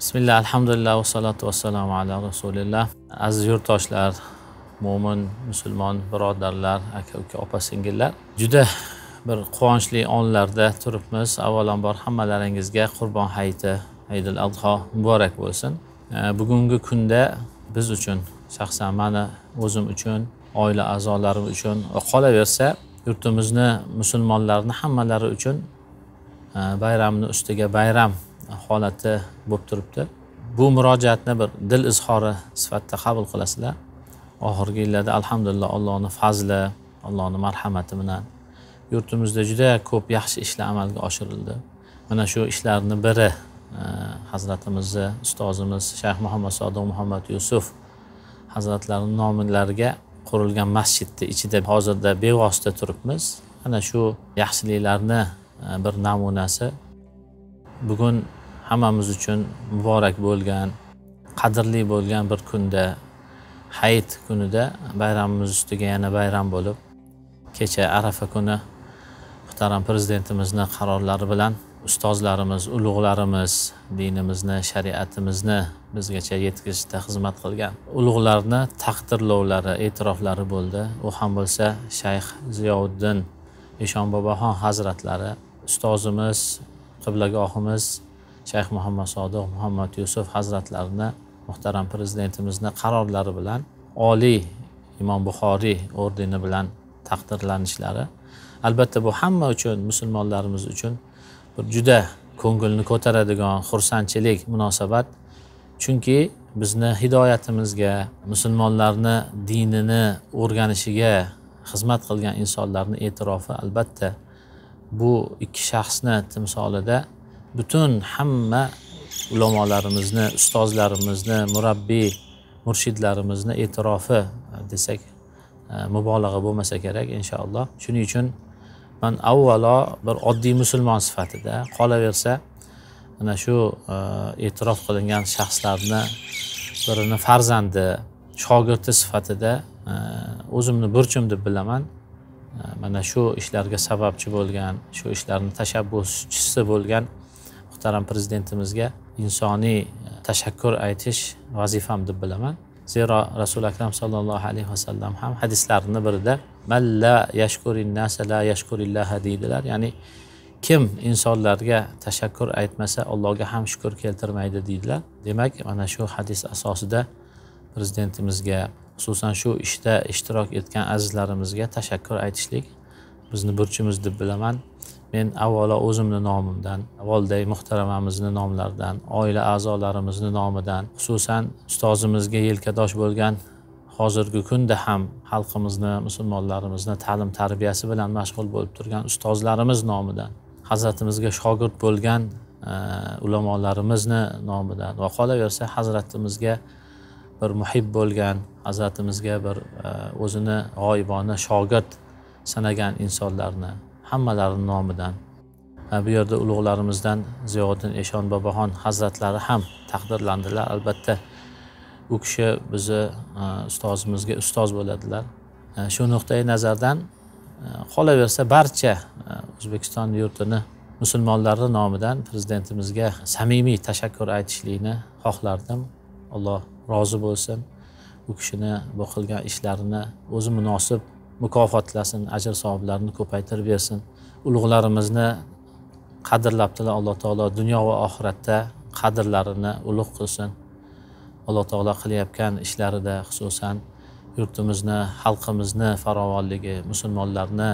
bismillah alhamdulillah vassalotu vassalamu ala rasulillah aziz yurtdoshlar mo'min musulmon birodarlar aka uka opa singillar juda bir quvonchli onlarda turibmiz avvalambor hammalaringizga qurbon hayiti aydil adho muborak bo'lsin bugungi kunda biz uchun shaxsan mani o'zim uchun oila a'zolarim uchun qolaversa yurtimizni musulmonlarni hammalari uchun bayramni ustiga bayram holati bo'lib turibdi bu murojaatni bir dil izhori sifatida qabul qilasizlar oxirgi yillarda alhamdulillah allohni fazli allohni marhamati bilan yurtimizda juda ko'p yaxshi ishlar amalga oshirildi mana shu ishlarni biri e, hazratimizni ustozimiz shayx muhammad sodiq muhammad yusuf hazratlarini nomilariga qurilgan masjidni ichida hozirda bevosita turibmiz ana shu yaxshiliklarni e, bir namunasi bugun hammamiz uchun muborak bo'lgan qadrli bo'lgan bir kunda hayit kunida bayramimiz ustiga yana bayram bo'lib kecha arafa kuni muhtaram prezidentimizni qarorlari bilan ustozlarimiz ulug'larimiz dinimizni shariatimizni bizgacha yetkazishda xizmat qilgan ulug'larni taqdirlovlari e'tiroflari bo'ldi u ham bo'lsa shayx ziyoviddin eshon boboxon hazratlari ustozimiz qiblagohimiz shayx muhammad sodiq muhammad yusuf hazratlarini muhtaram prezidentimizni qarorlari bilan oliy imom buxoriy ordeni bilan taqdirlanishlari albatta bu hamma uchun musulmonlarimiz uchun bir juda ko'ngilni ko'taradigan xursandchilik munosabat chunki bizni hidoyatimizga musulmonlarni dinini o'rganishiga xizmat qilgan insonlarni e'tirofi albatta bu ikki shaxsni timsolida butun hamma ulamolarimizni ustozlarimizni murabbiy murshidlarimizni e'tirofi e, desak e, mubolag'a bo'lmasa kerak inshaalloh shuning uchun man avvalo bir oddiy musulmon sifatida qolaversa mana shu e, e'tirof qilingan shaxslarni birini farzandi shogirdi sifatida o'zimni burchim deb bilaman mana shu ishlarga sababchi bo'lgan shu ishlarni tashabbuschisi bo'lgan muhtaram prezidentimizga insoniy e, tashakkur aytish vazifam deb bilaman zero rasuli akram sollallohu alayhi vasallam ham hadislarini birida malla la yashkurin nasa la yashkurillaha deydilar ya'ni kim insonlarga tashakkur aytmasa allohga ham shukur keltirmaydi deydilar demak mana shu hadis asosida prezidentimizga xususan shu ishda ishtirok etgan azizlarimizga tashakkur aytishlik bizni burchimiz deb bilaman men avvalo o'zimni nomimdan volidai muhtaramamizni nomlaridan oila a'zolarimizni nomidan xususan ustozimizga yelkadosh bo'lgan hozirgi kunda ham xalqimizni musulmonlarimizni ta'lim tarbiyasi bilan mashg'ul bo'lib turgan ustozlarimiz nomidan hazratimizga shogird bo'lgan e, ulamolarimizni nomidan va qolaversa hazratimizga bir muhib bo'lgan hazratimizga bir e, o'zini g'oyibona shogird sanagan insonlarni hammalari nomidan bu yerda ulug'larimizdan ziyoddin eshon boboxon hazratlari ham taqdirlandilar albatta u kishi bizni e, ustozimizga ustoz bo'ladilar e, shu nuqtai nazardan e, qolaversa barcha o'zbekiston yurtini musulmonlari nomidan prezidentimizga samimiy tashakkur aytishlikni xohlardim alloh rozi bo'lsin u kishini bu qilgan ishlarini o'zi munosib mukofotlasin ajr savoblarini ko'paytirib bersin ulug'larimizni qadrlabdilar alloh taolo dunyo va oxiratda qadrlarini ulug' qilsin alloh taolo qilayotgan ishlarida xususan yurtimizni xalqimizni farovonligi musulmonlarni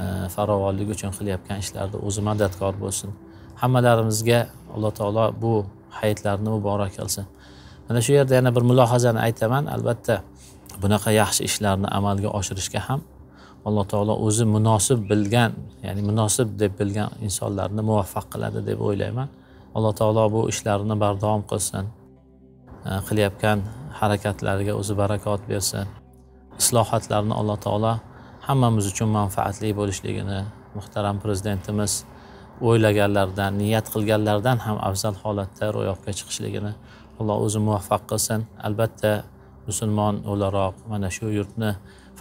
e, farovonligi uchun qilayotgan ishlarida o'zi madadkor bo'lsin hammalarimizga alloh taolo bu hayitlarni muborak qilsin mana shu yerda yana bir mulohazani aytaman albatta bunaqa yaxshi ishlarni amalga oshirishga ham alloh taolo o'zi munosib bilgan ya'ni munosib deb bilgan insonlarni muvaffaq qiladi deb o'ylayman alloh taolo bu ishlarini bardavom qilsin qilayotgan harakatlariga o'zi barakot bersin islohotlarni alloh taolo hammamiz uchun manfaatli bo'lishligini muhtaram prezidentimiz o'ylaganlardan niyat qilganlardan ham afzal holatda ro'yobga chiqishligini alloh o'zi muvaffaq qilsin albatta musulmon o'laroq mana shu yurtni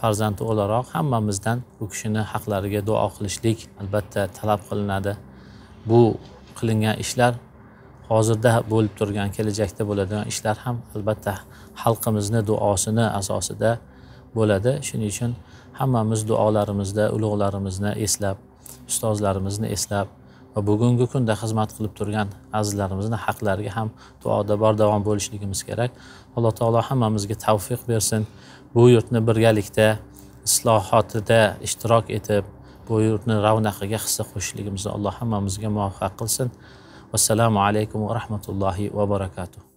farzandi o'laroq hammamizdan u kishini haqlariga duo qilishlik albatta talab qilinadi bu qilingan ishlar hozirda bo'lib turgan kelajakda bo'ladigan ishlar ham albatta xalqimizni duosini asosida bo'ladi shuning uchun hammamiz duolarimizda ulug'larimizni eslab ustozlarimizni eslab va bugungi kunda xizmat qilib turgan azizlarimizni haqlariga ham duoda bardavom bo'lishligimiz kerak alloh taolo hammamizga tavfiq bersin bu yurtni birgalikda islohotida ishtirok etib bu yurtni ravnaqiga hissa qo'shishligimizni alloh hammamizga muvaffaq qilsin vassalomu alaykum va rahmatullohi va barakatuh